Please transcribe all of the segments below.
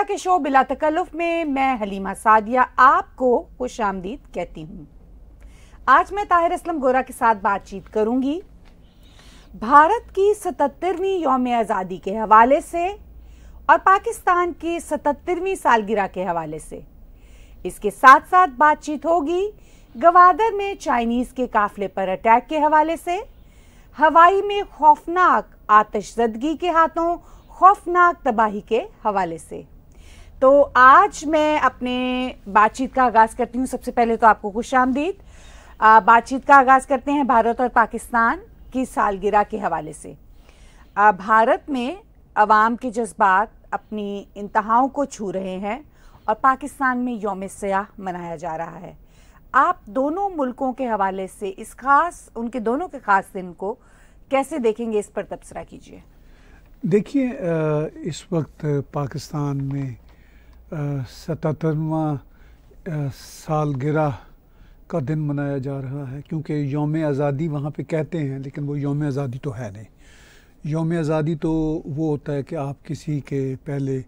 रोज़मर्रा के शो बिला तकल्लुफ में मैं हलीमा सादिया आपको खुश आमदीद कहती हूँ आज मैं ताहिर असलम गोरा के साथ बातचीत करूंगी भारत की सतहत्तरवीं योम आज़ादी के हवाले से और पाकिस्तान की सतहत्तरवीं सालगिरह के हवाले से इसके साथ साथ बातचीत होगी गवादर में चाइनीज़ के काफिले पर अटैक के हवाले से हवाई में खौफनाक आतशजदगी के हाथों खौफनाक तबाही के हवाले से तो आज मैं अपने बातचीत का आगाज़ करती हूँ सबसे पहले तो आपको खुश आमदीद बातचीत का आगाज़ करते हैं भारत और पाकिस्तान की सालगिरह के हवाले से आ, भारत में आवाम के जज्बात अपनी इंतहाओं को छू रहे हैं और पाकिस्तान में योम सयाह मनाया जा रहा है आप दोनों मुल्कों के हवाले से इस खास उनके दोनों के ख़ास दिन को कैसे देखेंगे इस पर तबसरा कीजिए देखिए इस वक्त पाकिस्तान में सतहत्तरवा सालगिरह का दिन मनाया जा रहा है क्योंकि योम आज़ादी वहाँ पे कहते हैं लेकिन वो योम आज़ादी तो है नहीं योम आज़ादी तो वो होता है कि आप किसी के पहले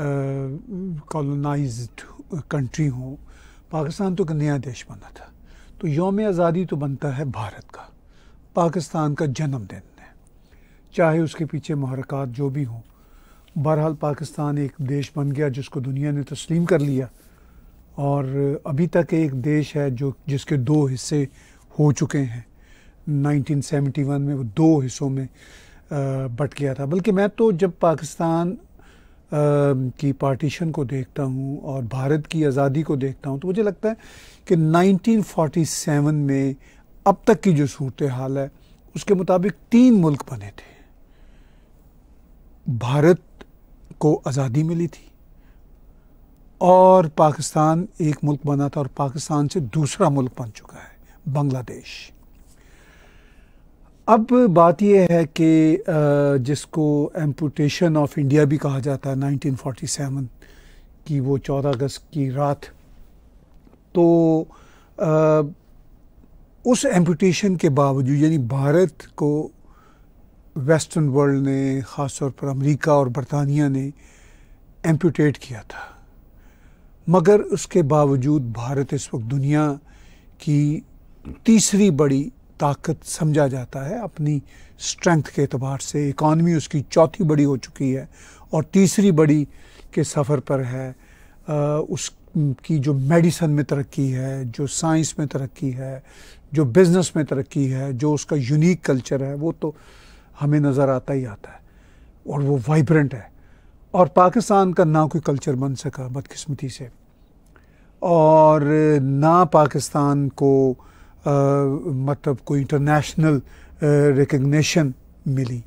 कॉलोनाइज कंट्री हो पाकिस्तान तो एक नया देश बना था तो योम आज़ादी तो बनता है भारत का पाकिस्तान का जन्मदिन है चाहे उसके पीछे महरक़ात जो भी हों बहरहाल पाकिस्तान एक देश बन गया जिसको दुनिया ने तस्लीम कर लिया और अभी तक एक देश है जो जिसके दो हिस्से हो चुके हैं 1971 में वो दो हिस्सों में बट गया था बल्कि मैं तो जब पाकिस्तान की पार्टीशन को देखता हूँ और भारत की आज़ादी को देखता हूँ तो मुझे लगता है कि 1947 में अब तक की जो सूरत हाल है उसके मुताबिक तीन मुल्क बने थे भारत को आज़ादी मिली थी और पाकिस्तान एक मुल्क बना था और पाकिस्तान से दूसरा मुल्क बन चुका है बांग्लादेश अब बात यह है कि जिसको एम्पूटेशन ऑफ इंडिया भी कहा जाता है 1947 की वो 14 अगस्त की रात तो आ, उस एम्पूटेशन के बावजूद यानी भारत को वेस्टर्न वर्ल्ड ने ख़ास तौर पर अमेरिका और बरतानिया ने एम्पूटेट किया था मगर उसके बावजूद भारत इस वक्त दुनिया की तीसरी बड़ी ताकत समझा जाता है अपनी स्ट्रेंथ के अतबार से इकॉनमी उसकी चौथी बड़ी हो चुकी है और तीसरी बड़ी के सफ़र पर है उसकी जो मेडिसन में तरक्की है जो साइंस में तरक्की है जो बिज़नेस में तरक्की है जो उसका यूनिक कल्चर है वो तो हमें नज़र आता ही आता है और वो वाइब्रेंट है और पाकिस्तान का ना कोई कल्चर बन सका बदकस्मती से और ना पाकिस्तान को आ, मतलब कोई इंटरनेशनल रिकग्निशन मिली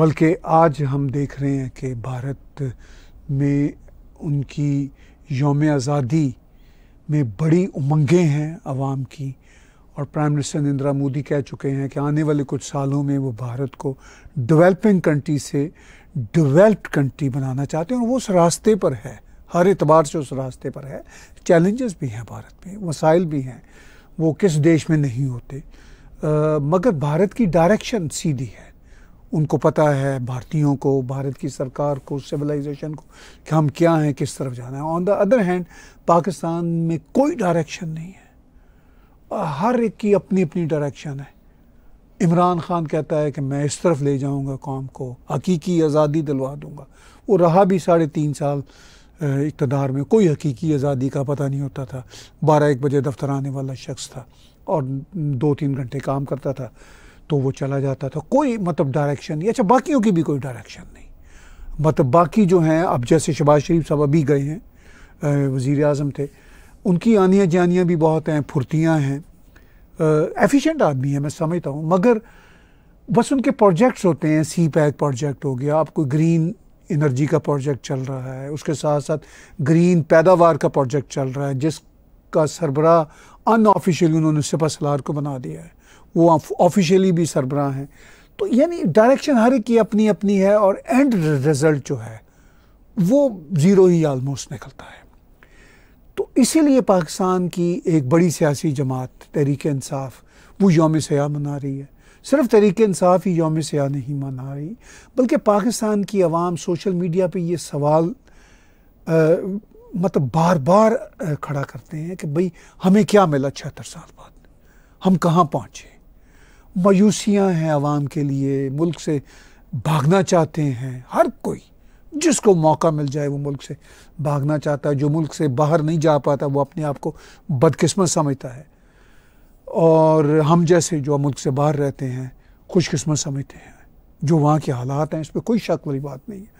बल्कि आज हम देख रहे हैं कि भारत में उनकी योम आज़ादी में बड़ी उमंगें हैं आवाम की और प्राइम मिनिस्टर नरेंद्र मोदी कह चुके हैं कि आने वाले कुछ सालों में वो भारत को डेवलपिंग कंट्री से डेवलप्ड कंट्री बनाना चाहते हैं और वो उस रास्ते पर है हर एतबार से उस रास्ते पर है चैलेंजेस भी हैं भारत में वसाइल भी हैं वो किस देश में नहीं होते आ, मगर भारत की डायरेक्शन सीधी है उनको पता है भारतीयों को भारत की सरकार को सिविलाइजेशन को कि हम क्या हैं किस तरफ जाना है on the other hand Pakistan में कोई डायरेक्शन नहीं है हर एक की अपनी अपनी डायरेक्शन है इमरान खान कहता है कि मैं इस तरफ ले जाऊंगा कौम को हकीकी आज़ादी दिलवा दूंगा वो रहा भी साढ़े तीन साल इकतदार में कोई हकीकी आज़ादी का पता नहीं होता था बारह एक बजे दफ्तर आने वाला शख्स था और दो तीन घंटे काम करता था तो वो चला जाता था कोई मतलब डायरेक्शन नहीं अच्छा बाकियों की भी कोई डायरेक्शन नहीं मतलब बाकी जो हैं अब जैसे शबाज शरीफ साहब अभी गए हैं वज़ी अजम थे उनकी आनियाँ जानियाँ भी बहुत हैं फुर्तियाँ हैं एफिशिएंट आदमी है मैं समझता हूँ मगर बस उनके प्रोजेक्ट्स होते हैं सी पैक प्रोजेक्ट हो गया आपको ग्रीन एनर्जी का प्रोजेक्ट चल रहा है उसके साथ साथ ग्रीन पैदावार का प्रोजेक्ट चल रहा है जिसका सरबरा अनऑफिशियली उन्होंने सिपा सलार को बना दिया है वो ऑफिशियली भी सरबरा हैं तो यानी डायरेक्शन हर एक की अपनी अपनी है और एंड रिजल्ट जो है वो ज़ीरो ही आलमोस्ट निकलता है तो इसीलिए पाकिस्तान की एक बड़ी सियासी जमात तहरीक इंसाफ वो योम सयाह मना रही है सिर्फ तहरीक इंसाफ ही योम सयाह नहीं मना रही बल्कि पाकिस्तान की आवाम सोशल मीडिया पर ये सवाल आ, मतलब बार बार खड़ा करते हैं कि भाई हमें क्या मिला छिहत्तर साल बाद हम कहाँ पहुँचे मायूसियाँ हैं आवाम के लिए मुल्क से भागना चाहते हैं हर कोई जिसको मौका मिल जाए वो मुल्क से भागना चाहता है जो मुल्क से बाहर नहीं जा पाता वो अपने आप को बदकिस्मत समझता है और हम जैसे जो मुल्क से बाहर रहते हैं खुशकस्मत समझते हैं जो वहाँ के हालात हैं इस पर कोई शक वाली बात नहीं है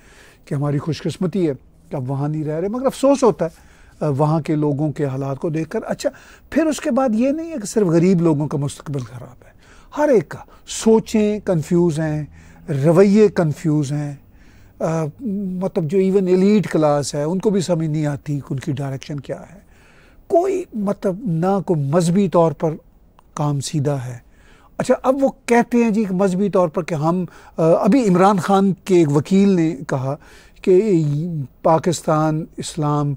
कि हमारी खुशकस्मती है कि अब वहाँ नहीं रह रहे मगर अफसोस होता है वहाँ के लोगों के हालात को देखकर अच्छा फिर उसके बाद ये नहीं है कि सिर्फ गरीब लोगों का मुस्तबल ख़राब है हर एक का सोचें कन्फ्यूज़ हैं रवैये कन्फ्यूज़ हैं आ, मतलब जो इवन एलीट क्लास है उनको भी समझ नहीं आती कि उनकी डायरेक्शन क्या है कोई मतलब ना कोई मजहबी तौर पर काम सीधा है अच्छा अब वो कहते हैं जी मजहबी तौर पर कि हम अभी इमरान खान के एक वकील ने कहा कि पाकिस्तान इस्लाम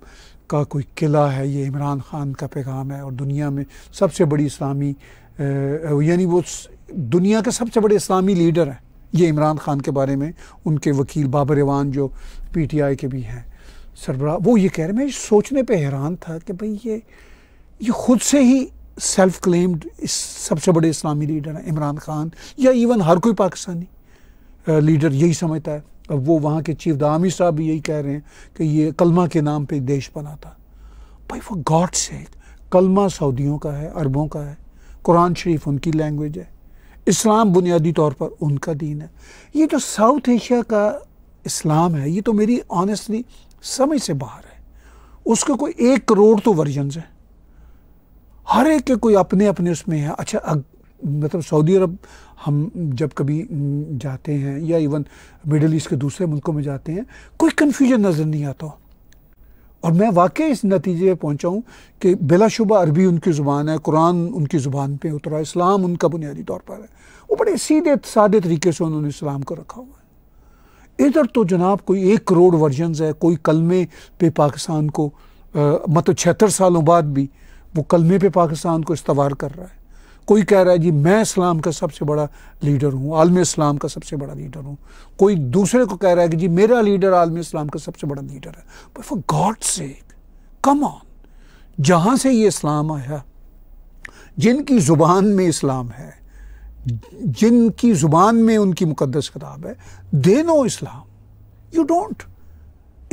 का कोई किला है ये इमरान खान का पैगाम है और दुनिया में सबसे बड़ी इस्लामी यानी वो दुनिया के सबसे बड़े इस्लामी लीडर हैं ये इमरान खान के बारे में उनके वकील बाबर एवान जो पीटीआई के भी हैं सरबरा वो ये कह रहे मैं सोचने पे हैरान था कि भाई ये ये खुद से ही सेल्फ क्लेम्ड इस सबसे बड़े इस्लामी लीडर हैं इमरान खान या इवन हर कोई पाकिस्तानी लीडर यही समझता है अब वो वहाँ के चीफ दामी साहब भी यही कह रहे हैं कि ये कलमा के नाम पर देश बना था भाई वो गॉड से कलमा सऊदियों का है अरबों का है कुरान शरीफ उनकी लैंग्वेज है इस्लाम बुनियादी तौर पर उनका दीन है ये जो साउथ एशिया का इस्लाम है ये तो मेरी ऑनेस्टली समझ से बाहर है उसके कोई एक करोड़ तो वर्जनस हैं हर एक के कोई अपने अपने उसमें है अच्छा अग, मतलब सऊदी अरब हम जब कभी जाते हैं या इवन मिडल ईस्ट के दूसरे मुल्कों में जाते हैं कोई कन्फ्यूजन नज़र नहीं आता और मैं वाकई इस नतीजे पर पहुँचा हूँ कि बिलाशुबा अरबी उनकी ज़ुबान है कुरान उनकी ज़ुबान पर उतरा इस्लाम उनका बुनियादी तौर पर है वो बड़े सीधे सादे तरीके से उन्होंने इस्लाम को रखा हुआ है इधर तो जनाब कोई एक करोड़ वर्जन है कोई कलमे पे पाकिस्तान को मतलब छिहत्तर सालों बाद भी वो कलमे पे पाकिस्तान को इस्तवार कर रहा है कोई कह रहा है जी मैं इस्लाम का सबसे बड़ा लीडर हूँ आलम इस्लाम का सबसे बड़ा लीडर हूँ कोई दूसरे को कह रहा है कि जी मेरा लीडर आलम इस्लाम का सबसे बड़ा लीडर है but for God sake come on जहाँ से ये इस्लाम आया जिनकी ज़ुबान में इस्लाम है जिनकी ज़ुबान में उनकी मुकदस किताब है they know Islam you don't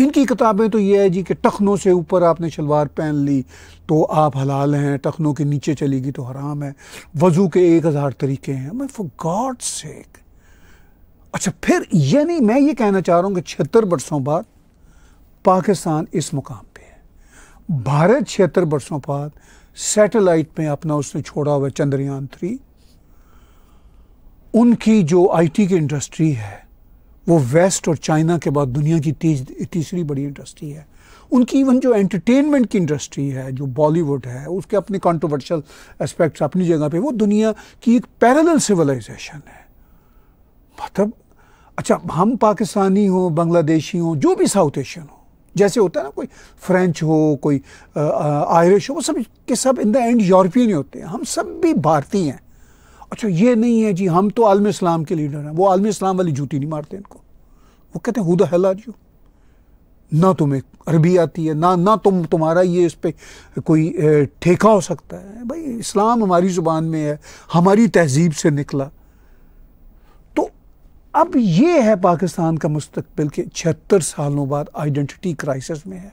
इनकी किताबें तो ये है जी कि टखनों से ऊपर आपने शलवार पहन ली तो आप हलाल हैं टखनों के नीचे चलेगी तो हराम है वज़ू के एक हज़ार तरीके हैं मैं फॉर गॉड सेक अच्छा फिर ये नहीं मैं ये कहना चाह रहा हूँ कि छिहत्तर बरसों बाद पाकिस्तान इस मुकाम पे है भारत छिहत्तर बरसों बाद सैटेलाइट में अपना उसने छोड़ा हुआ चंद्रयान थ्री उनकी जो आईटी की इंडस्ट्री है वो वेस्ट और चाइना के बाद दुनिया की तीज तीसरी बड़ी इंडस्ट्री है उनकी इवन जो एंटरटेनमेंट की इंडस्ट्री है जो बॉलीवुड है उसके अपने कॉन्ट्रोवर्शल एस्पेक्ट्स अपनी जगह पे वो दुनिया की एक पैरेलल सिविलाइजेशन है मतलब अच्छा हम पाकिस्तानी हो बांग्लादेशी हो जो भी साउथ एशियन हो जैसे होता है ना कोई फ्रेंच हो कोई आयरिश हो वो सब के सब इन द एंड यूरोपियन ही होते हैं हम सब भी भारतीय हैं अच्छा ये नहीं है जी हम तो आलम इस्लाम के लीडर हैं वो आलम इस्लाम वाली जूती नहीं मारते इनको वो कहते हैं हु हेल आर यू ना तुम्हें अरबी आती है ना ना तुम तुम्हारा ये इस पर कोई ठेका हो सकता है भाई इस्लाम हमारी ज़ुबान में है हमारी तहजीब से निकला तो अब ये है पाकिस्तान का मुस्तबिल के छिहत्तर सालों बाद आइडेंटिटी क्राइसिस में है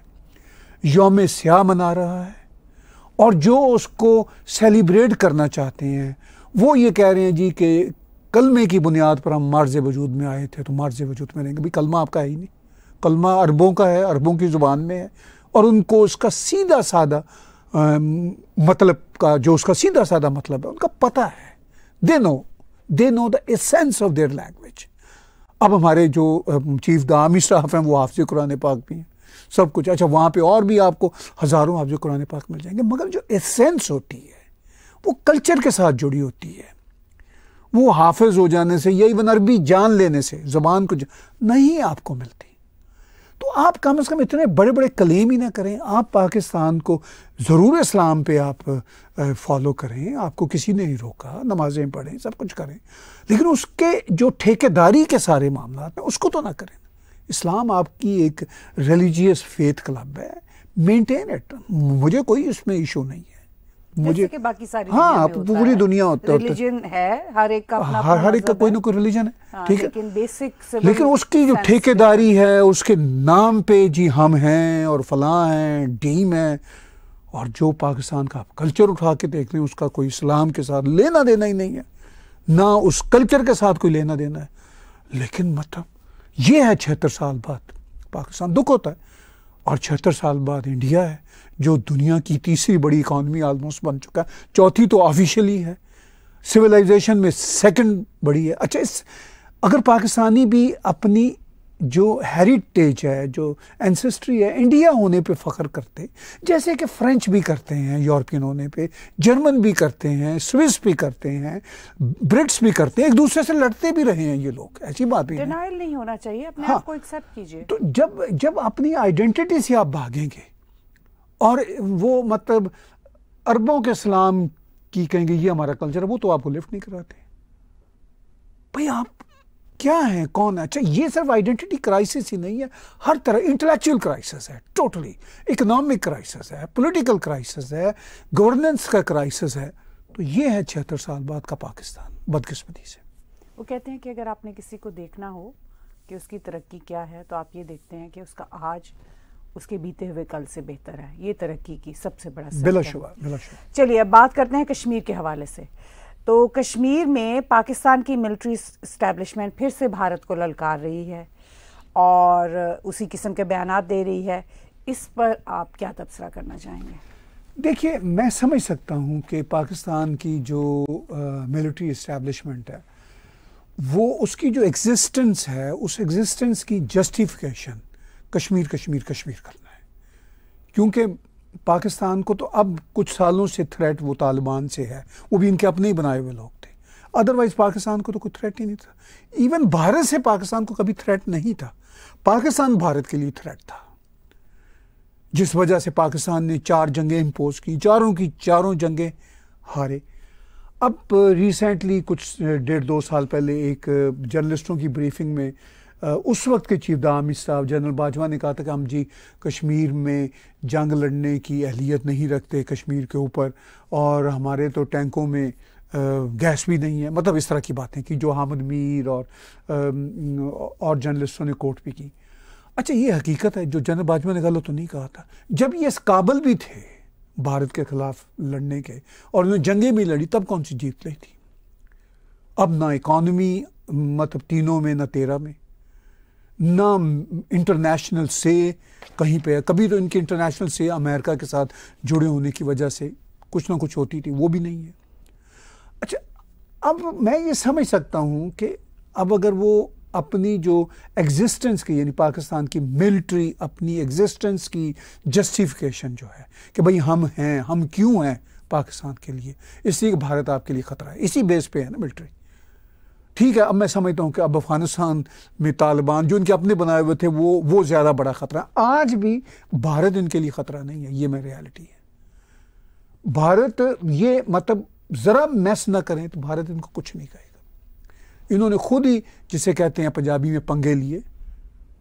योम स्याह मना रहा है और जो उसको सेलिब्रेट करना चाहते हैं वो ये कह रहे हैं जी कि कलमे की बुनियाद पर हम मार्ज वजूद में आए थे तो मार्ज वजूद में रहेंगे भाई कलमा आपका है ही नहीं कलमा अरबों का है अरबों की ज़ुबान में है और उनको उसका सीधा साधा आ, मतलब का जो उसका सीधा साधा मतलब है उनका पता है they know they know the essence of their language अब हमारे जो चीफ द आर्मी स्टाफ हैं वो हाफज कुरान पाक भी हैं सब कुछ अच्छा वहाँ पे और भी आपको हज़ारों हाफज कुरान पाक मिल जाएंगे मगर जो एसेंस होती है वो कल्चर के साथ जुड़ी होती है वो हाफिज हो जाने से या इवन अरबी जान लेने से ज़बान को नहीं आपको मिलती तो आप कम अज़ कम इतने बड़े बड़े कलेम ही ना करें आप पाकिस्तान को ज़रूर इस्लाम पे आप फॉलो करें आपको किसी ने नहीं रोका नमाज़ें पढ़ें सब कुछ करें लेकिन उसके जो ठेकेदारी के सारे मामला हैं उसको तो ना करें इस्लाम आपकी एक रिलीजियस फेथ क्लब है मेंटेन इट मुझे कोई इसमें इशू नहीं है मुझे कि बाकी सारी हाँ तो पूरी दुनिया होता रिलीजन है हर एक का अपना हाँ, हर हर एक का कोई ना कोई रिलीजन है हाँ, ठीक है लेकिन बेसिक लेकिन उसकी जो ठेकेदारी है उसके नाम पे जी हम हैं और फला हैं डीम है और जो पाकिस्तान का आप कल्चर उठा के देख लें उसका कोई इस्लाम के साथ लेना देना ही नहीं है ना उस कल्चर के साथ कोई लेना देना है लेकिन मतलब ये है छिहत्तर साल बाद पाकिस्तान दुख होता है और छिहत्तर साल बाद इंडिया है जो दुनिया की तीसरी बड़ी इकॉनमी आलमोस्ट बन चुका है चौथी तो ऑफिशियली है सिविलाइजेशन में सेकंड बड़ी है अच्छा इस अगर पाकिस्तानी भी अपनी जो हेरिटेज है जो एंसेस्ट्री है इंडिया होने पे फ़ख्र करते जैसे कि फ्रेंच भी करते हैं यूरोपियन होने पे जर्मन भी करते हैं स्विस भी करते हैं ब्रिट्स भी करते हैं एक दूसरे से लड़ते भी रहे हैं ये लोग ऐसी बात भी नहीं, नहीं होना चाहिए अपने हाँ, आप को एक्सेप्ट कीजिए तो जब जब अपनी आइडेंटिटी से आप भागेंगे और वो मतलब अरबों के सलाम की कहेंगे ये हमारा कल्चर है वो तो आपको लिफ्ट नहीं कराते भाई आप क्या हैं कौन है अच्छा ये सिर्फ आइडेंटिटी क्राइसिस ही नहीं है हर तरह इंटेलेक्चुअल क्राइसिस है टोटली इकोनॉमिक क्राइसिस है पॉलिटिकल क्राइसिस है गवर्नेंस का क्राइसिस है तो ये है छिहत्तर साल बाद का पाकिस्तान बदकिस्मती से वो कहते हैं कि अगर आपने किसी को देखना हो कि उसकी तरक्की क्या है तो आप ये देखते हैं कि उसका आज उसके बीते हुए कल से बेहतर है ये तरक्की की सबसे बड़ा बिलाशुबा चलिए अब बात करते हैं कश्मीर के हवाले से तो कश्मीर में पाकिस्तान की मिलिट्री इस्टेब्लिशमेंट फिर से भारत को ललकार रही है और उसी किस्म के बयान दे रही है इस पर आप क्या तबसरा करना चाहेंगे देखिए मैं समझ सकता हूँ कि पाकिस्तान की जो मिलिट्री इस्टेब्लिशमेंट है वो उसकी जो एग्जिस्टेंस है उस एग्जिस्टेंस की जस्टिफिकेशन कश्मीर कश्मीर कश्मीर करना है क्योंकि पाकिस्तान को तो अब कुछ सालों से थ्रेट वो तालिबान से है वो भी इनके अपने ही बनाए हुए लोग थे अदरवाइज़ पाकिस्तान को तो कोई थ्रेट ही नहीं था इवन भारत से पाकिस्तान को कभी थ्रेट नहीं था पाकिस्तान भारत के लिए थ्रेट था जिस वजह से पाकिस्तान ने चार जंगें इम्पोज की चारों की चारों जंगें हारे अब रिसेंटली कुछ डेढ़ दो साल पहले एक जर्नलिस्टों की ब्रीफिंग में उस वक्त के चीफ आर्मी साहब जनरल बाजवा ने कहा था कि हम जी कश्मीर में जंग लड़ने की अहलियत नहीं रखते कश्मीर के ऊपर और हमारे तो टैंकों में गैस भी नहीं है मतलब इस तरह की बातें कि जो हामद मीर और और जर्नलिस्टों ने कोर्ट भी की अच्छा ये हकीकत है जो जनरल बाजवा ने गलत तो नहीं कहा था जब ये इस भी थे भारत के ख़िलाफ़ लड़ने के और उन्होंने जंगें भी लड़ी तब कौन सी जीत ली थी अब ना इकॉनमी मतलब तीनों में ना तेरह में ना इंटरनेशनल से कहीं पे कभी तो इनके इंटरनेशनल से अमेरिका के साथ जुड़े होने की वजह से कुछ ना कुछ होती थी वो भी नहीं है अच्छा अब मैं ये समझ सकता हूँ कि अब अगर वो अपनी जो एग्जिस्टेंस की यानी पाकिस्तान की मिलिट्री अपनी एग्जिस्टेंस की जस्टिफिकेशन जो है कि भाई हम हैं हम क्यों हैं पाकिस्तान के लिए इसलिए भारत आपके लिए ख़तरा है इसी बेस पे है ना मिलिट्री ठीक है अब मैं समझता हूँ कि अब अफ़गानिस्तान में तालिबान जो इनके अपने बनाए हुए थे वो वो ज़्यादा बड़ा ख़तरा आज भी भारत इनके लिए ख़तरा नहीं है ये मैं रियलिटी है भारत ये मतलब ज़रा मैस ना करें तो भारत इनको कुछ नहीं कहेगा इन्होंने खुद ही जिसे कहते हैं पंजाबी में पंगे लिए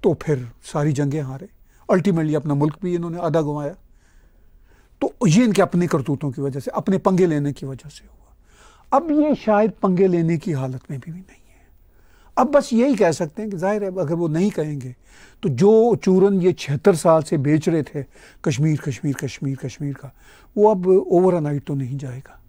तो फिर सारी जंगें हारे अल्टीमेटली अपना मुल्क भी इन्होंने आधा गंवाया तो ये इनके अपने करतूतों की वजह से अपने पंगे लेने की वजह से हुआ अब ये शायद पंगे लेने की हालत में भी, नहीं है अब बस यही कह सकते हैं कि जाहिर है अगर वो नहीं कहेंगे तो जो चूरन ये छिहत्तर साल से बेच रहे थे कश्मीर कश्मीर कश्मीर कश्मीर का वो अब ओवर तो नहीं जाएगा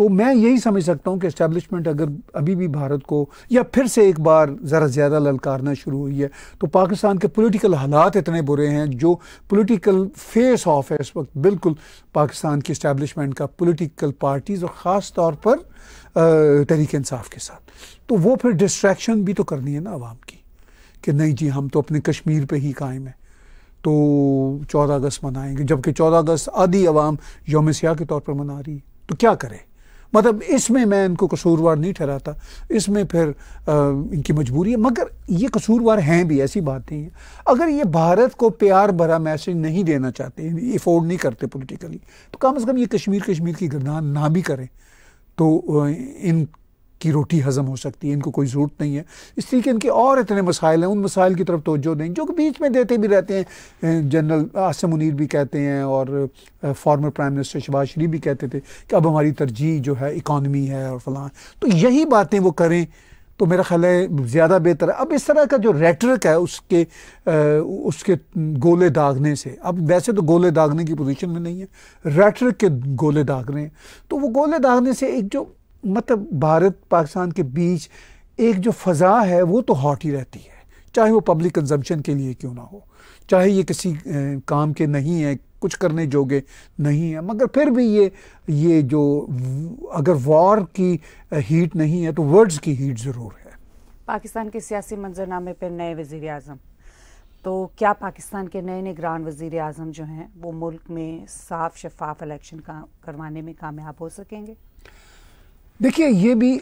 तो मैं यही समझ सकता हूँ कि इस्टेब्लिशमेंट अगर अभी भी भारत को या फिर से एक बार ज़रा ज़्यादा ललकारना शुरू हुई है तो पाकिस्तान के पोलिटिकल हालात इतने बुरे हैं जो पोलिटिकल फेस ऑफ है इस वक्त बिल्कुल पाकिस्तान की इस्टेब्लिशमेंट का पोलिटिकल पार्टीज़ और ख़ास तौर पर तहरीक इंसाफ के साथ तो वो फिर डिस्ट्रैक्शन भी तो करनी है ना आवाम की कि नहीं जी हम तो अपने कश्मीर पर ही कायम हैं तो चौदह अगस्त मनाएंगे जबकि चौदह अगस्त आधी आवाम योम सियाह के तौर पर मना रही है तो क्या करें मतलब इसमें मैं इनको कसूरवार नहीं ठहराता इसमें फिर आ, इनकी मजबूरी है मगर ये कसूरवार हैं भी ऐसी बात नहीं है अगर ये भारत को प्यार भरा मैसेज नहीं देना चाहते अफोर्ड नहीं करते पोलिटिकली तो कम अज़ कम ये कश्मीर कश्मीर की गर्दान ना भी करें तो इन की रोटी हजम हो सकती है इनको कोई ज़रूरत नहीं है इस तरीके इनके और इतने मसाइल हैं उन मसाइल की तरफ तोज्जो दें जो कि बीच में देते भी रहते हैं जनरल आसम मुनीर भी कहते हैं और former prime minister Shahbaz Sharif भी कहते थे कि अब हमारी तरजीह जो है इकानमी है और फलां तो यही बातें वो करें तो मेरा ख्याल है ज़्यादा बेहतर है अब इस तरह का जो रेटरिक है उसके आ, उसके गोले दागने से अब वैसे तो गोले दागने की पोजीशन में नहीं है रेटरक के गोले दाग रहे हैं तो वो गोले दागने से एक जो मतलब भारत पाकिस्तान के बीच एक जो फ़ज़ा है वो तो हॉट ही रहती है चाहे वो पब्लिक कंजम्पशन के लिए क्यों ना हो चाहे ये किसी काम के नहीं है कुछ करने जोगे नहीं है मगर फिर भी ये ये जो अगर वॉर की हीट नहीं है तो वर्ड्स की हीट ज़रूर है पाकिस्तान के सियासी मंजरनामे पर नए वज़ी अजम तो क्या पाकिस्तान के नए नए ग्रांड वज़ी अजम जो हैं वो मुल्क में साफ शफाफ इलेक्शन का करवाने में कामयाब हो सकेंगे देखिए ये भी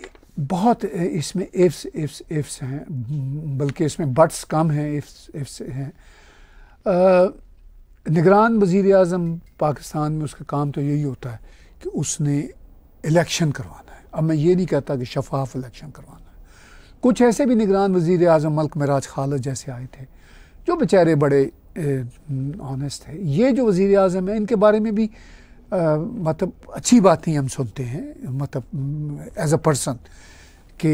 बहुत इसमें इफ्स इफ्स इफ्स हैं बल्कि इसमें बट्स कम हैं इफ्स इफ्स हैं निगरान वज़ी अजम पाकिस्तान में उसका काम तो यही होता है कि उसने इलेक्शन करवाना है अब मैं ये नहीं कहता कि शफाफ इलेक्शन करवाना है कुछ ऐसे भी निगरान वज़ी अजम में मराज खालद जैसे आए थे जो बेचारे बड़े ऑनेस्ट थे ये जो वज़ी अजम है इनके बारे में भी मतलब अच्छी बातें हम सुनते हैं मतलब एज अ पर्सन कि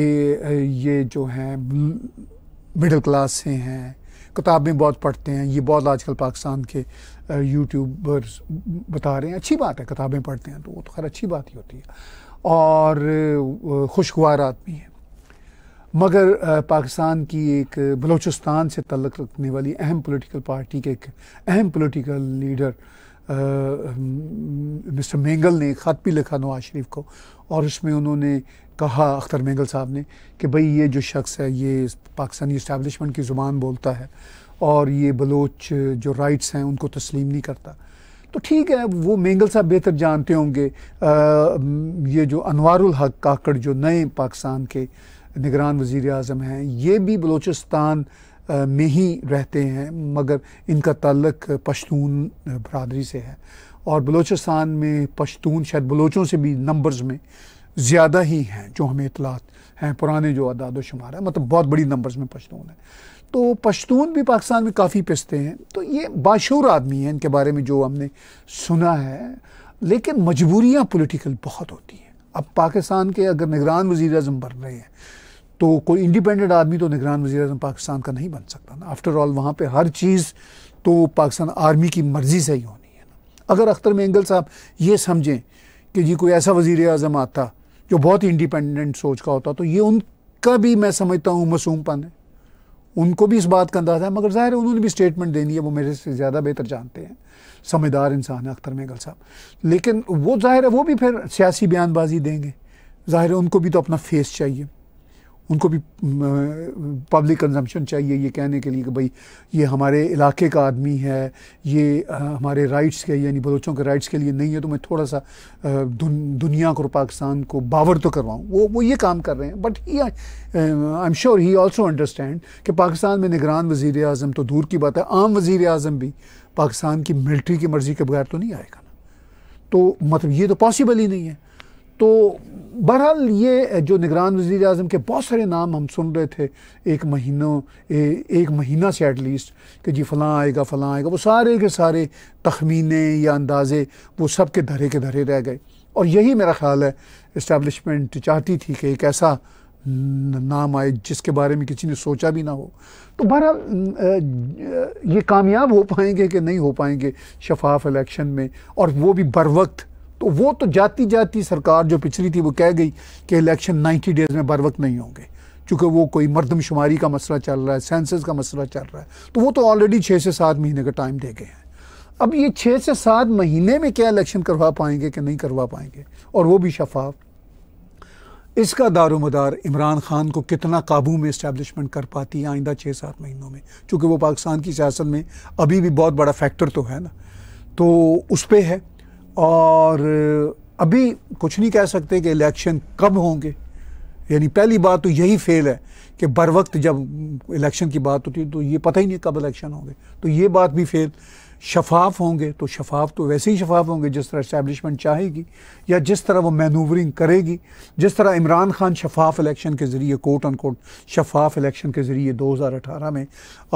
ये जो हैं मिडिल क्लास से हैं किताबें बहुत पढ़ते हैं ये बहुत आजकल पाकिस्तान के यूट्यूबर्स बता रहे हैं अच्छी बात है किताबें पढ़ते हैं तो वो तो खैर अच्छी बात ही होती है और खुशगवार आदमी है मगर पाकिस्तान की एक बलूचिस्तान से तल्लक रखने वाली अहम पॉलिटिकल पार्टी के एक अहम पॉलिटिकल लीडर मिस्टर मेंगल ने ख़त भी लिखा नवाज शरीफ को और उसमें उन्होंने कहा अख्तर मेंगल साहब ने कि भाई ये जो शख्स है ये पाकिस्तानी इस्टेबलिशमेंट की ज़ुबान बोलता है और ये बलोच जो राइट्स हैं उनको तस्लीम नहीं करता तो ठीक है वो मेंगल साहब बेहतर जानते होंगे ये जो अनवारुल हक काकड़ जो नए पाकिस्तान के निगरान वज़ी अजम हैं ये भी बलोचिस्तान में ही रहते हैं मगर इनका ताल्लक पश्तून बरदरी से है और बलोचिस्तान में पश्तून शायद बलोचों से भी नंबर्स में ज़्यादा ही हैं जो हमें इतलात हैं पुराने जो अदाद शुमार हैं मतलब बहुत बड़ी नंबर्स में पश्तून हैं तो पश्तून भी पाकिस्तान में काफ़ी पिसते हैं तो ये बाशूर आदमी हैं इनके बारे में जो हमने सुना है लेकिन मजबूरियाँ पोलिटिकल बहुत होती हैं अब पाकिस्तान के अगर निगरान वज़ी अजम बन रहे हैं तो कोई इंडिपेंडेंट आदमी तो निगरान वजी अजम पाकिस्तान का नहीं बन सकता ना आफ्टर ऑल वहाँ पर हर चीज़ तो पाकिस्तान आर्मी की मर्ज़ी से ही होनी है ना अगर अख्तर मेंगल साहब ये समझें कि जी कोई ऐसा वजीर अजम आता जो बहुत ही इंडिपेंडेंट सोच का होता तो ये उनका भी मैं समझता हूँ मासूमपन है उनको भी इस बात का अंदाज़ा है मगर ज़ाहिर है उन्होंने भी स्टेटमेंट देनी है वो मेरे से ज़्यादा बेहतर जानते हैं समझदार इंसान है अख्तर मेंगल साहब लेकिन वो ज़ाहिर है वो भी फिर सियासी बयानबाजी देंगे ज़ाहिर है उनको भी तो अपना फेस चाहिए उनको भी पब्लिक कंजम्पशन चाहिए ये कहने के लिए कि भाई ये हमारे इलाके का आदमी है ये हमारे राइट्स के यानी बलोचों के राइट्स के लिए नहीं है तो मैं थोड़ा सा दुन, दुनिया को और पाकिस्तान को बावर तो करवाऊँ वो वो ये काम कर रहे हैं but he I am sure he also understand कि पाकिस्तान में निगरान वज़ी अजम तो दूर की बात है आम वज़ी अजम भी पाकिस्तान की मिल्ट्री की मर्ज़ी के बगैर तो नहीं आएगा ना तो मतलब ये तो पॉसिबल ही नहीं है तो बहरहाल ये जो निगरान वजीर अजम के बहुत सारे नाम हम सुन रहे थे एक महीनों एक महीना से एटलीस्ट कि जी फ़लाँ आएगा फ़लाँ आएगा वो सारे के सारे तखमीने या अंदाजे वो सब के धरे के धरे रह गए और यही मेरा ख्याल है इस्टेबलिशमेंट चाहती थी कि एक ऐसा नाम आए जिसके बारे में किसी ने सोचा भी ना हो तो बहरहाल ये कामयाब हो पाएंगे कि नहीं हो पाएंगे शफाफ इलेक्शन में और वो भी बर वक्त तो वो तो जाती जाती सरकार जो पिछली थी वो कह गई कि इलेक्शन 90 डेज़ में बर वक्त नहीं होंगे चूँकि वो कोई मरदमशुमारी का मसला चल रहा है सेंसस का मसला चल रहा है तो वो तो ऑलरेडी छः से सात महीने का टाइम दे गए हैं अब ये छः से सात महीने में क्या इलेक्शन करवा पाएंगे कि नहीं करवा पाएंगे और वो भी शफाफ इसका दारोमदार इमरान खान को कितना काबू में इस्टेबलिशमेंट कर पाती है आइंदा छः सात महीनों में चूँकि वो पाकिस्तान की सियासत में अभी भी बहुत बड़ा फैक्टर तो है ना तो उस पर है और अभी कुछ नहीं कह सकते कि इलेक्शन कब होंगे यानी पहली बात तो यही फेल है कि बर वक्त जब इलेक्शन की बात होती है तो ये पता ही नहीं कब इलेक्शन होंगे तो ये बात भी फेल शफाफ होंगे तो शफाफ तो वैसे ही शफाफ होंगे जिस तरह इस्टेबलिशमेंट चाहेगी या जिस तरह वो मैनूवरिंग करेगी जिस तरह इमरान खान शफाफ इलेक्शन के ज़रिए कोट अन कोट शफाफ इलेक्शन के ज़रिए 2018 में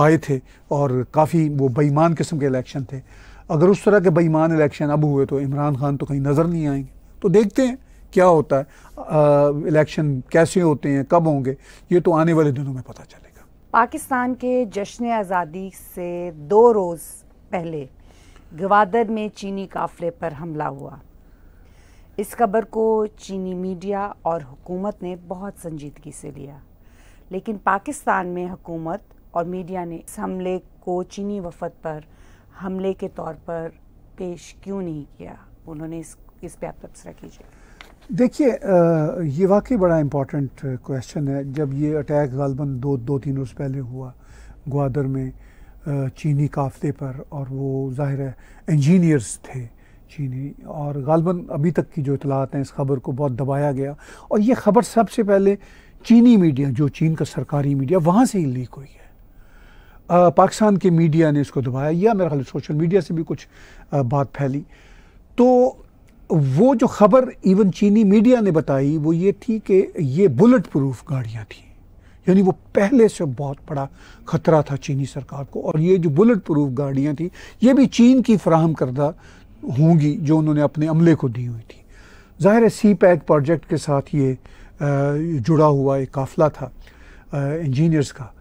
आए थे और काफ़ी वो बेईमान किस्म के इलेक्शन थे अगर उस तरह के बेईमान इलेक्शन अब हुए तो इमरान खान तो कहीं नज़र नहीं आएंगे तो देखते हैं क्या होता है इलेक्शन कैसे होते हैं कब होंगे ये तो आने वाले दिनों में पता चलेगा पाकिस्तान के जश्न आज़ादी से दो रोज़ पहले गवादर में चीनी काफले पर हमला हुआ इस खबर को चीनी मीडिया और हुकूमत ने बहुत संजीदगी से लिया लेकिन पाकिस्तान में हुकूमत और मीडिया ने इस हमले को चीनी वफद पर हमले के तौर पर पेश क्यों नहीं किया उन्होंने इस इस पर आप तबसरा कीजिए देखिए ये वाकई बड़ा इम्पोर्टेंट क्वेश्चन है जब ये अटैक गालबन दो दो तीन रोज़ पहले हुआ ग्वादर में चीनी काफले पर और वो ज़ाहिर है इंजीनियर्स थे चीनी और गालबन अभी तक की जो इतलात हैं इस खबर को बहुत दबाया गया और ये खबर सबसे पहले चीनी मीडिया जो चीन का सरकारी मीडिया वहाँ से ही लीक हुई पाकिस्तान के मीडिया ने इसको दबाया या मेरा ख्याल सोशल मीडिया से भी कुछ आ, बात फैली तो वो जो खबर इवन चीनी मीडिया ने बताई वो ये थी कि ये बुलेट प्रूफ गाड़ियाँ थी यानी वो पहले से बहुत बड़ा ख़तरा था चीनी सरकार को और ये जो बुलेट प्रूफ गाड़ियाँ थी ये भी चीन की फ्राहम करदा होंगी जो उन्होंने अपने अमले को दी हुई थी ज़ाहिर है सी पैक प्रोजेक्ट के साथ ये जुड़ा हुआ एक काफिला था इंजीनियर्स का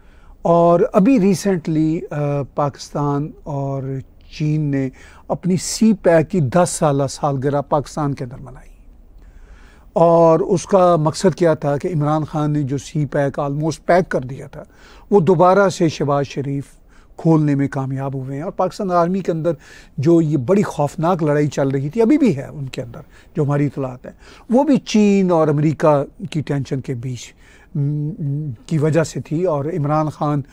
और अभी रिसेंटली पाकिस्तान और चीन ने अपनी सी पैक की 10 साल सालगिरह पाकिस्तान के अंदर मनाई और उसका मकसद क्या था कि इमरान खान ने जो सी पैक आलमोस्ट पैक कर दिया था वो दोबारा से शहबाज शरीफ खोलने में कामयाब हुए हैं और पाकिस्तान आर्मी के अंदर जो ये बड़ी खौफनाक लड़ाई चल रही थी अभी भी है उनके अंदर जो हमारी इतलात है वो भी चीन और अमेरिका की टेंशन के बीच की वजह से थी और इमरान खान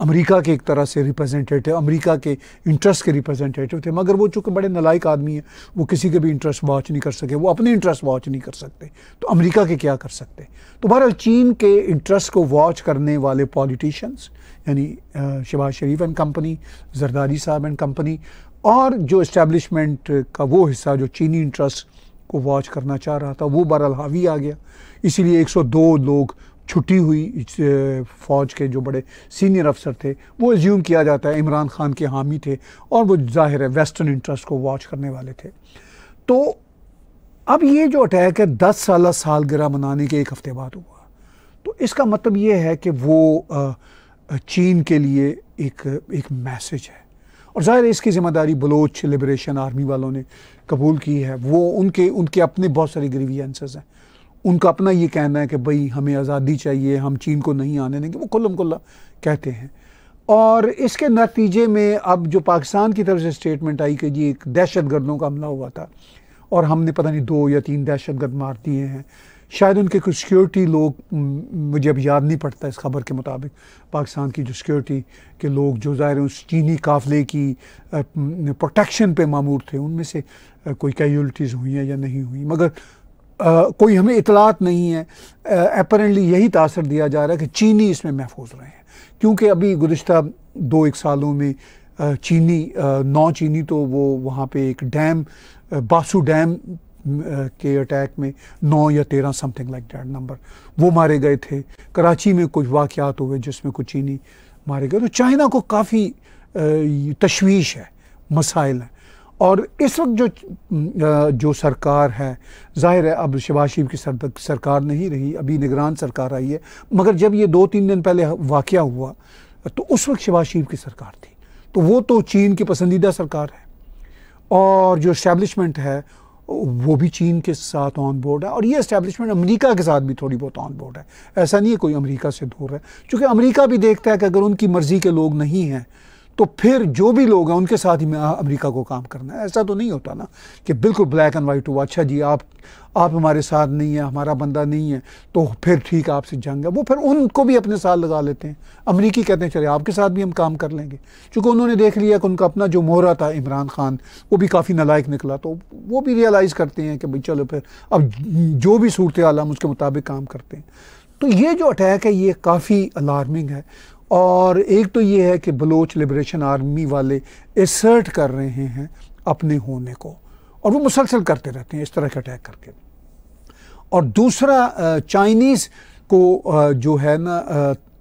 अमेरिका के एक तरह से रिप्रेजेंटेटिव अमेरिका के इंटरेस्ट के रिप्रेजेंटेटिव थे मगर वो चूँकि बड़े नलायक आदमी हैं वो किसी के भी इंटरेस्ट वॉच नहीं कर सके वो अपने इंटरेस्ट वॉच नहीं कर सकते तो अमेरिका के क्या कर सकते तो बहरहाल चीन के इंटरेस्ट को वॉच करने वाले पॉलिटिशियंस यानी शबाज शरीफ एंड कंपनी जरदारी साहब एंड कंपनी और जो इस्टेबलिशमेंट का वो हिस्सा जो चीनी इंटरेस्ट को वॉच करना चाह रहा था वो बहरहाल हावी आ गया इसीलिए एक लोग छुट्टी हुई फ़ौज के जो बड़े सीनियर अफसर थे वो एज्यूम किया जाता है इमरान खान के हामी थे और वो जाहिर है वेस्टर्न इंटरेस्ट को वॉच करने वाले थे तो अब ये जो अटैक है दस साल सालगिरह मनाने के एक हफ़्ते बाद हुआ तो इसका मतलब ये है कि वो चीन के लिए एक एक मैसेज है और ज़ाहिर है इसकी ज़िम्मेदारी बलोच लिबरेशन आर्मी वालों ने कबूल की है वो उनके उनके अपने बहुत सारे ग्रीवियंसेस हैं उनका अपना ये कहना है कि भाई हमें आज़ादी चाहिए हम चीन को नहीं आने देंगे वो खुल्लम खुल्ला कहते हैं और इसके नतीजे में अब जो पाकिस्तान की तरफ से स्टेटमेंट आई कि जी एक दहशत गर्दों का हमला हुआ था और हमने पता नहीं दो या तीन दहशत गर्द मार दिए हैं शायद उनके कुछ सिक्योरिटी लोग मुझे अब याद नहीं पड़ता इस खबर के मुताबिक पाकिस्तान की जो सिक्योरिटी के लोग जो ज़ाहिर उस चीनी काफिले की प्रोटेक्शन पे मामूर थे उनमें से कोई कैजुलटीज़ हुई हैं या नहीं हुई मगर कोई हमें इतलात नहीं है अपरेंटली यही तासर दिया जा रहा है कि चीनी इसमें महफूज रहे हैं क्योंकि अभी गुज्त दो एक सालों में चीनी नौ चीनी तो वो वहाँ पे एक डैम बासू डैम के अटैक में नौ या तेरह समथिंग लाइक डैट नंबर वो मारे गए थे कराची में कुछ वाक़ात हुए जिसमें कुछ चीनी मारे गए तो चाइना को काफ़ी तशवीश है मसाइल हैं और इस वक्त जो जो सरकार है जाहिर है अब शबाज शरीफ की सरकार नहीं रही अभी निगरान सरकार आई है मगर जब ये दो तीन दिन पहले वाक़ हुआ तो उस वक्त शबाज शरीफ की सरकार थी तो वो तो चीन की पसंदीदा सरकार है और जो इस्टेबलिशमेंट है वो भी चीन के साथ ऑन बोर्ड है और ये इस्टेबलिशमेंट अमेरिका के साथ भी थोड़ी बहुत ऑन बोर्ड है ऐसा नहीं है कोई अमेरिका से दूर है क्योंकि अमेरिका भी देखता है कि अगर उनकी मर्ज़ी के लोग नहीं हैं तो फिर जो भी लोग हैं उनके साथ ही अमेरिका को काम करना है ऐसा तो नहीं होता ना कि बिल्कुल ब्लैक एंड वाइट हुआ अच्छा जी आप आप हमारे साथ नहीं है हमारा बंदा नहीं है तो फिर ठीक आपसे जंग है वो फिर उनको भी अपने साथ लगा लेते हैं अमरीकी कहते हैं चले आपके साथ भी हम काम कर लेंगे चूँकि उन्होंने देख लिया कि उनका अपना जो मोहरा था इमरान खान वो भी काफ़ी नलायक निकला तो वो भी रियलाइज़ करते हैं कि भाई चलो फिर अब जो भी सूरत आलम उसके मुताबिक काम करते हैं तो ये जो अटैक है ये काफ़ी अलार्मिंग है और एक तो ये है कि बलोच लिबरेशन आर्मी वाले एसर्ट कर रहे हैं अपने होने को और वो मुसलसल करते रहते हैं इस तरह के अटैक करके और दूसरा चाइनीज़ को जो है ना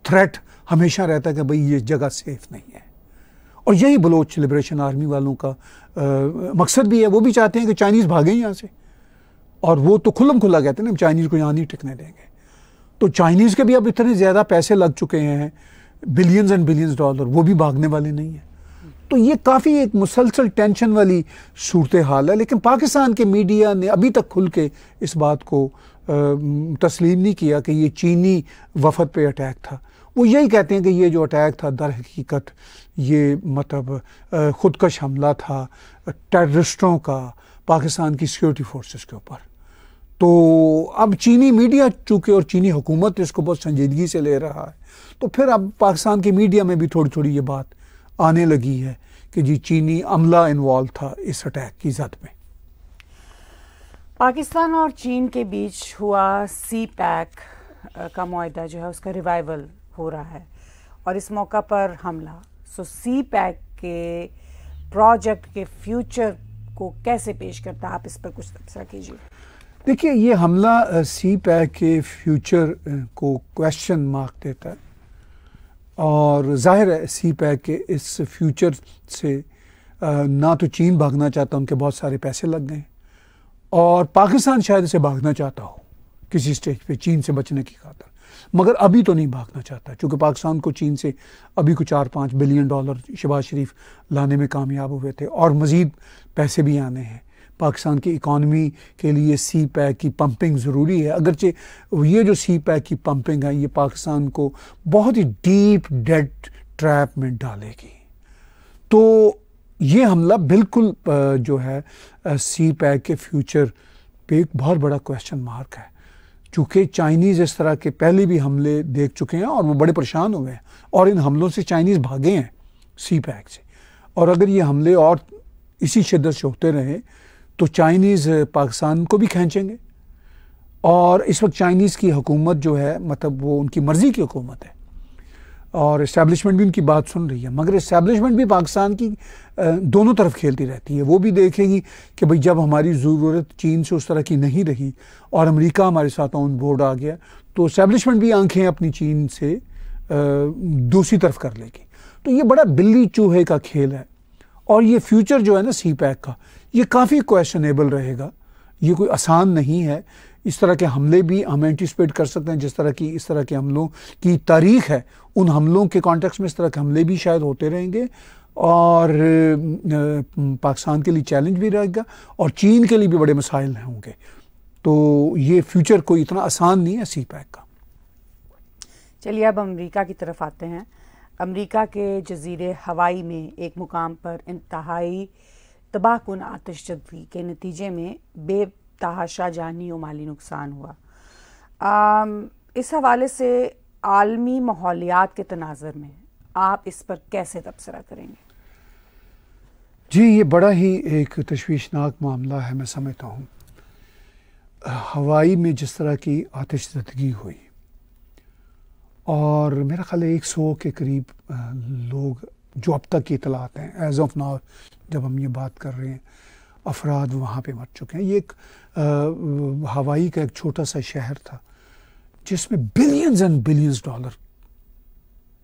थ्रेट हमेशा रहता है कि भाई ये जगह सेफ नहीं है और यही बलोच लिबरेशन आर्मी वालों का आ, मकसद भी है वो भी चाहते हैं कि चाइनीज़ भागें यहाँ से और वो तो खुलम खुला कहते हैं ना चाइनीज़ को यहाँ नहीं टिकने देंगे तो चाइनीज़ के भी अब इतने ज़्यादा पैसे लग चुके हैं बिलियंस एंड बिलियंस डॉलर वो भी भागने वाले नहीं है तो ये काफ़ी एक मुसलसल टेंशन वाली सूरत हाल है लेकिन पाकिस्तान के मीडिया ने अभी तक खुल के इस बात को तस्लीम नहीं किया कि ये चीनी वफद पे अटैक था वो यही कहते हैं कि ये जो अटैक था दर हकीकत ये मतलब ख़ुदकश हमला था टेररिस्टों का पाकिस्तान की सिक्योरिटी फोर्सेस के ऊपर तो अब चीनी मीडिया चूँकि और चीनी हुकूमत इसको बहुत संजीदगी से ले रहा है तो फिर अब पाकिस्तान की मीडिया में भी थोड़ी थोड़ी ये बात आने लगी है कि जी चीनी अमला इन्वॉल्व था इस अटैक की जद में पाकिस्तान और चीन के बीच हुआ सी पैक का माह जो है उसका रिवाइवल हो रहा है और इस मौका पर हमला सो सी पैक के प्रोजेक्ट के फ्यूचर को कैसे पेश करता आप इस पर कुछ तबसरा कीजिए देखिए ये हमला सी पैक के फ्यूचर को क्वेश्चन मार्क देता है और जाहिर है सी पैक के इस फ्यूचर से ना तो चीन भागना चाहता उनके बहुत सारे पैसे लग गए और पाकिस्तान शायद इसे भागना चाहता हो किसी स्टेज पे चीन से बचने की खातर मगर अभी तो नहीं भागना चाहता क्योंकि पाकिस्तान को चीन से अभी को चार पाँच बिलियन डॉलर शबाज शरीफ लाने में कामयाब हुए थे और मज़ीद पैसे भी आने हैं पाकिस्तान की इकानमी के लिए सी पैक की पंपिंग ज़रूरी है अगरचे ये जो सी पैक की पंपिंग है ये पाकिस्तान को बहुत ही डीप डेट ट्रैप में डालेगी तो ये हमला बिल्कुल जो है सी पैक के फ्यूचर पे एक बहुत बड़ा क्वेश्चन मार्क है चूँकि चाइनीज़ इस तरह के पहले भी हमले देख चुके हैं और वो बड़े परेशान हुए हैं और इन हमलों से चाइनीज़ भागे हैं सी पैक से और अगर ये हमले और इसी शिदत से होते रहे तो चाइनीज़ uh, पाकिस्तान को भी खींचेंगे और इस वक्त चाइनीज़ की हुकूमत जो है मतलब वो उनकी मर्ज़ी की हुकूमत है और इस्टेबलिशमेंट भी उनकी बात सुन रही है मगर इस्टेबलिशमेंट भी पाकिस्तान की uh, दोनों तरफ खेलती रहती है वो भी देखेगी कि भाई जब हमारी ज़रूरत चीन से उस तरह की नहीं रही और अमेरिका हमारे साथ ऑन बोर्ड आ गया तो इस्टेबलिशमेंट भी आंखें अपनी चीन से uh, दूसरी तरफ कर लेगी तो ये बड़ा बिल्ली चूहे का खेल है और ये फ्यूचर जो है ना सी पैक का ये काफ़ी क्वेश्चनेबल रहेगा ये कोई आसान नहीं है इस तरह के हमले भी हम एंटिसपेट कर सकते हैं जिस तरह की इस तरह के हमलों की तारीख है उन हमलों के कॉन्टेक्स्ट में इस तरह के हमले भी शायद होते रहेंगे और पाकिस्तान के लिए चैलेंज भी रहेगा और चीन के लिए भी बड़े मसाइल होंगे तो ये फ्यूचर कोई इतना आसान नहीं है सी पैक का चलिए अब अमेरिका की तरफ आते हैं अमेरिका के जजीरे हवाई में एक मुकाम पर इंतहाई तबाह कन आतिशदगी के नतीजे में बेतहाशा जानी और माली नुकसान हुआ आ, इस हवाले से आलमी माहौलियात के तनाजर में आप इस पर कैसे तबसरा करेंगे जी ये बड़ा ही एक तशवीशनाक मामला है मैं समझता हूँ हवाई में जिस तरह की आतिश जदगी हुई और मेरा ख्याल है एक सौ के करीब लोग जो अब तक की इतलात हैं एज ऑफ नाउ जब हम ये बात कर रहे हैं अफराद वहाँ पे मर चुके हैं ये एक आ, हवाई का एक छोटा सा शहर था जिसमें बिलियंस एंड बिलियंस डॉलर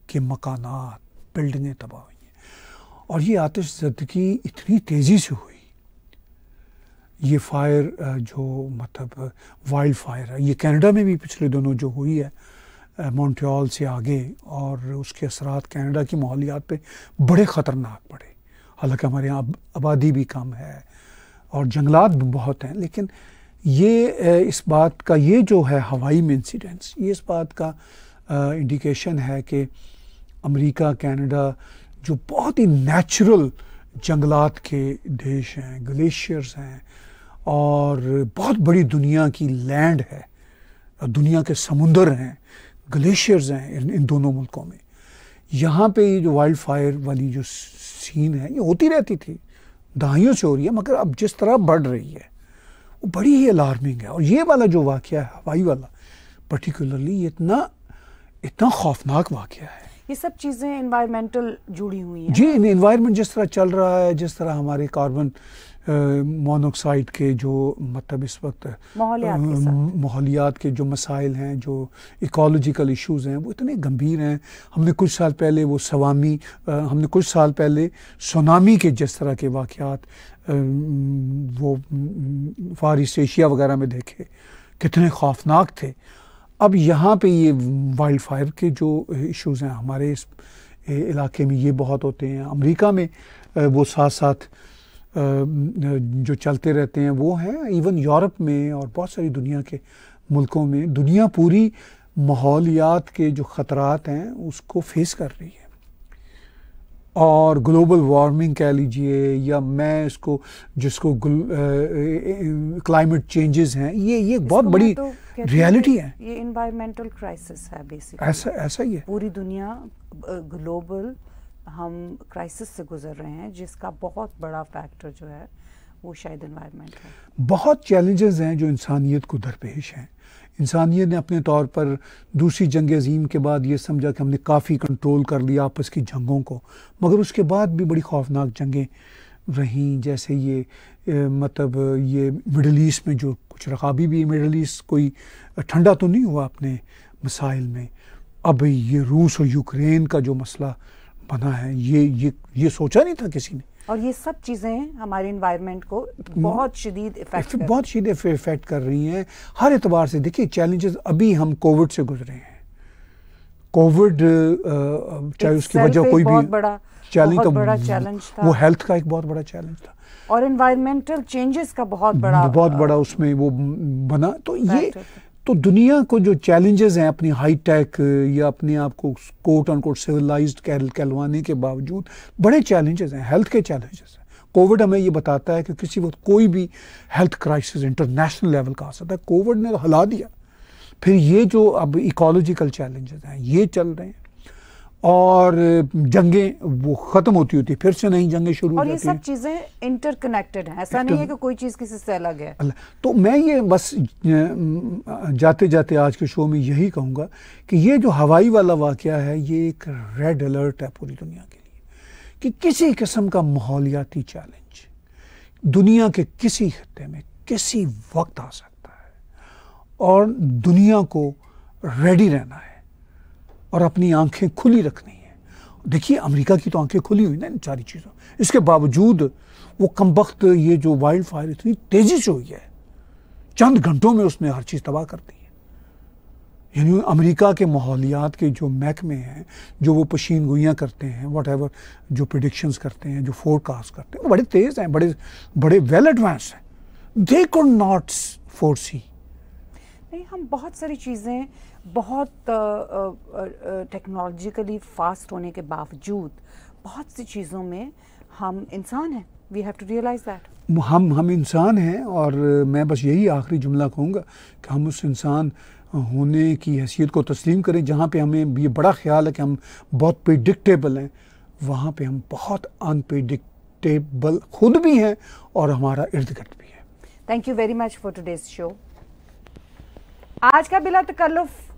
के मकानात बिल्डिंगें तबाह हुई हैं और ये आतिश जदगी इतनी तेज़ी से हुई ये फायर जो मतलब वाइल्ड फायर है ये कनाडा में भी पिछले दिनों जो हुई है मॉन्ट्रियल से आगे और उसके असरात कनाडा की माहौलियात पे बड़े ख़तरनाक पड़े हालांकि हमारे यहाँ आबादी भी कम है और जंगलात भी बहुत हैं लेकिन ये इस बात का ये जो है हवाई में इंसिडेंट्स ये इस बात का इंडिकेशन है कि अमेरिका कनाडा जो बहुत ही नेचुरल जंगलात के देश हैं ग्लेशियर्स हैं और बहुत बड़ी दुनिया की लैंड है दुनिया के समुंदर हैं ग्लेशियर्स हैं इन, इन दोनों मुल्कों में यहाँ पे ये जो वाइल्ड फायर वाली जो सीन है ये होती रहती थी दहाइयों से हो रही है मगर अब जिस तरह बढ़ रही है वो बड़ी ही अलार्मिंग है और ये वाला जो वाक़ है हवाई वाला पर्टिकुलरली ये इतना इतना खौफनाक वाक़ है ये सब चीज़ें इन्वायरमेंटल जुड़ी हुई हैं जी इन्वायरमेंट जिस तरह चल रहा है जिस तरह हमारे कार्बन मोनोक्साइड के जो मतलब इस वक्त माहौलियात के जो मसाइल हैं जो इकोलॉजिकल इश्यूज़ हैं वो इतने गंभीर हैं हमने कुछ साल पहले वो सवामी हमने कुछ साल पहले सोनामी के जिस तरह के वाक़ात वो ईस्ट एशिया वगैरह में देखे कितने खौफनाक थे अब यहाँ पे ये वाइल्ड फायर के जो इश्यूज़ हैं हमारे इस इलाके में ये बहुत होते हैं अमेरिका में वो साथ साथ जो चलते रहते हैं वो हैं इवन यूरोप में और बहुत सारी दुनिया के मुल्कों में दुनिया पूरी माहौलियात के जो ख़तरात हैं उसको फेस कर रही है और ग्लोबल वार्मिंग कह लीजिए या मैं इसको जिसको क्लाइमेट चेंजेस हैं ये ये बहुत बड़ी तो रियलिटी है ये इन्वायरमेंटल क्राइसिस है बेसिकली ऐसा ऐसा ही है पूरी दुनिया ग्लोबल हम क्राइसिस से गुजर रहे हैं जिसका बहुत बड़ा फैक्टर जो है वो शायद इन्वायरमेंट है बहुत चैलेंजेस हैं जो इंसानियत को दरपेश हैं इंसानियत ने अपने तौर पर दूसरी जंग अजीम के बाद ये समझा कि हमने काफ़ी कंट्रोल कर लिया आपस की जंगों को मगर उसके बाद भी बड़ी खौफनाक जंगें रहीं जैसे ये ये मतलब ये मिडल ईस्ट में जो कुछ रकाबी भी मिडल ईस्ट कोई ठंडा तो नहीं हुआ अपने मसाइल में अब ये रूस और यूक्रेन का जो मसला बना है ये ये ये सोचा नहीं था किसी ने और ये सब चीज़ें हमारे इन्वायरमेंट को बहुत शदीद इफेक्ट बहुत शदीद इफेक्ट कर रही हैं हर एतबार से देखिए चैलेंजेस अभी हम कोविड से गुजरे हैं कोविड चाहे उसकी वजह कोई भी बड़ा चैलेंज तो बड़ा चैलेंज था वो हेल्थ का एक बहुत बड़ा चैलेंज था और इन्वायरमेंटल चेंजेस का बहुत बड़ा बहुत बड़ा उसमें वो बना तो ये तो दुनिया को जो चैलेंजेस हैं अपनी हाई टेक या अपने आप को कोट ऑन कोट सिविलाइज कहलवाने के बावजूद बड़े चैलेंजेस हैं हेल्थ के चैलेंजेस हैं कोविड हमें ये बताता है कि किसी वक्त कोई भी हेल्थ क्राइसिस इंटरनेशनल लेवल का आ सकता है कोविड ने तो हिला दिया फिर ये जो अब इकोलॉजिकल चैलेंजेस हैं ये चल रहे हैं और जंगें वो ख़त्म होती होती फिर से नई जंगें शुरू और ये सब चीज़ें इंटरकनेक्टेड हैं ऐसा नहीं तो है कि कोई चीज़ किसी से अलग है तो मैं ये बस जाते जाते आज के शो में यही कहूँगा कि ये जो हवाई वाला वाक्य है ये एक रेड अलर्ट है पूरी दुनिया के लिए कि किसी किस्म का माहौलियाती चैलेंज दुनिया के किसी खत्े में किसी वक्त आ सकता है और दुनिया को रेडी रहना है और अपनी आंखें खुली रखनी है देखिए अमेरिका की तो आंखें खुली हुई ना इन सारी चीज़ों इसके बावजूद वो कम वक्त ये जो वाइल्ड फायर इतनी तेज़ी से हुई है चंद घंटों में उसने हर चीज़ तबाह कर दी है यानी अमेरिका के माहौलियात के जो महकमे हैं जो वो पशीन गोइयाँ करते हैं वट एवर जो प्रडिक्शंस करते हैं जो फोरकास्ट करते हैं बड़े तेज़ हैं बड़े बड़े वेल एडवांस हैं they could not foresee नहीं हम बहुत सारी चीज़ें बहुत टेक्नोलॉजिकली फास्ट होने के बावजूद बहुत सी चीज़ों में हम इंसान हैं we have to realize that हम हम इंसान हैं और मैं बस यही आखिरी जुमला कहूँगा कि हम उस इंसान होने की हैसियत को तस्लीम करें जहाँ पे हमें ये बड़ा ख्याल है कि हम बहुत प्रिडिक्टेबल हैं वहाँ पे हम बहुत अनप्रिडिक्टेबल खुद भी हैं और हमारा इर्द गिर्द भी है thank you very much for today's show आज का बिला तकल्लुफ़